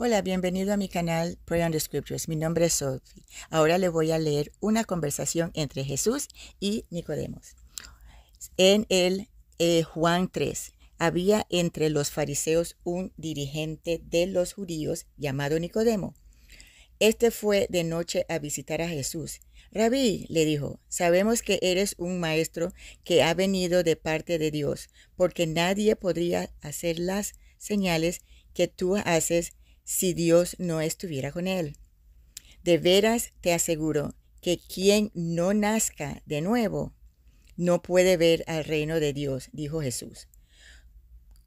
Hola, bienvenido a mi canal Pray on the Scriptures. Mi nombre es Sophie. Ahora le voy a leer una conversación entre Jesús y Nicodemos. En el eh, Juan 3 había entre los fariseos un dirigente de los judíos llamado Nicodemo. Este fue de noche a visitar a Jesús. Rabí le dijo, sabemos que eres un maestro que ha venido de parte de Dios, porque nadie podría hacer las señales que tú haces si Dios no estuviera con él. De veras te aseguro que quien no nazca de nuevo no puede ver al reino de Dios, dijo Jesús.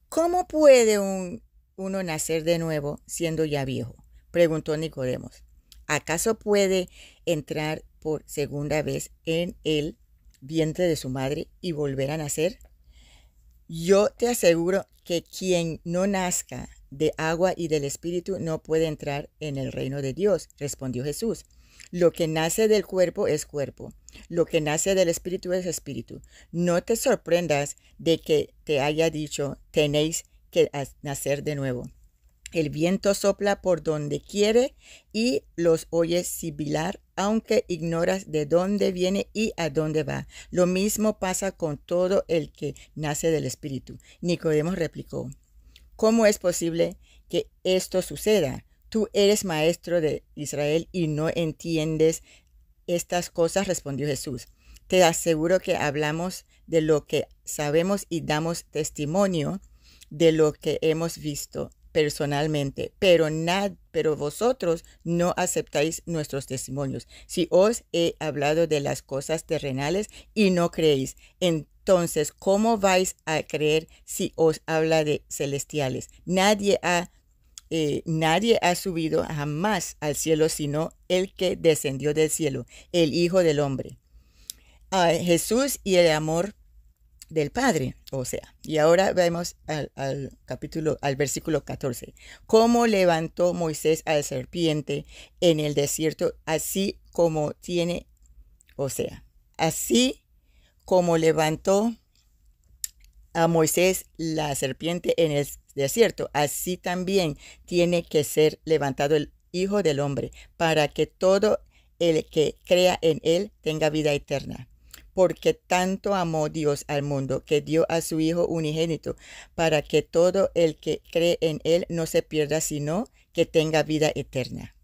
¿Cómo puede un, uno nacer de nuevo siendo ya viejo? preguntó Nicodemos. ¿Acaso puede entrar por segunda vez en el vientre de su madre y volver a nacer? Yo te aseguro que quien no nazca de agua y del Espíritu no puede entrar en el reino de Dios, respondió Jesús. Lo que nace del cuerpo es cuerpo, lo que nace del Espíritu es Espíritu. No te sorprendas de que te haya dicho, tenéis que nacer de nuevo. El viento sopla por donde quiere y los oyes sibilar, aunque ignoras de dónde viene y a dónde va. Lo mismo pasa con todo el que nace del Espíritu. Nicodemo replicó, ¿Cómo es posible que esto suceda? Tú eres maestro de Israel y no entiendes estas cosas, respondió Jesús. Te aseguro que hablamos de lo que sabemos y damos testimonio de lo que hemos visto personalmente, pero, nad, pero vosotros no aceptáis nuestros testimonios. Si os he hablado de las cosas terrenales y no creéis, en entonces, ¿cómo vais a creer si os habla de celestiales? Nadie ha, eh, nadie ha subido jamás al cielo sino el que descendió del cielo, el Hijo del Hombre. Jesús y el amor del Padre, o sea, y ahora vemos al, al, capítulo, al versículo 14, cómo levantó Moisés al serpiente en el desierto, así como tiene, o sea, así como levantó a Moisés la serpiente en el desierto, así también tiene que ser levantado el Hijo del Hombre, para que todo el que crea en él tenga vida eterna. Porque tanto amó Dios al mundo que dio a su Hijo unigénito, para que todo el que cree en él no se pierda, sino que tenga vida eterna.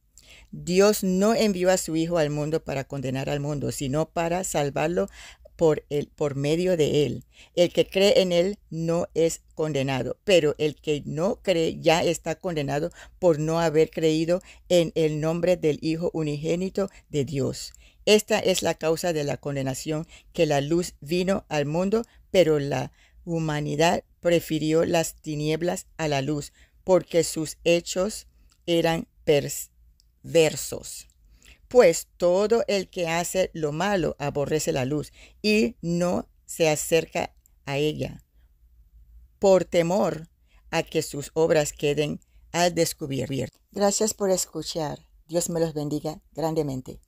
Dios no envió a su Hijo al mundo para condenar al mundo, sino para salvarlo por, por medio de él. El que cree en él no es condenado, pero el que no cree ya está condenado por no haber creído en el nombre del Hijo unigénito de Dios. Esta es la causa de la condenación, que la luz vino al mundo, pero la humanidad prefirió las tinieblas a la luz, porque sus hechos eran perversos. Pues todo el que hace lo malo aborrece la luz y no se acerca a ella, por temor a que sus obras queden al descubierto. Gracias por escuchar. Dios me los bendiga grandemente.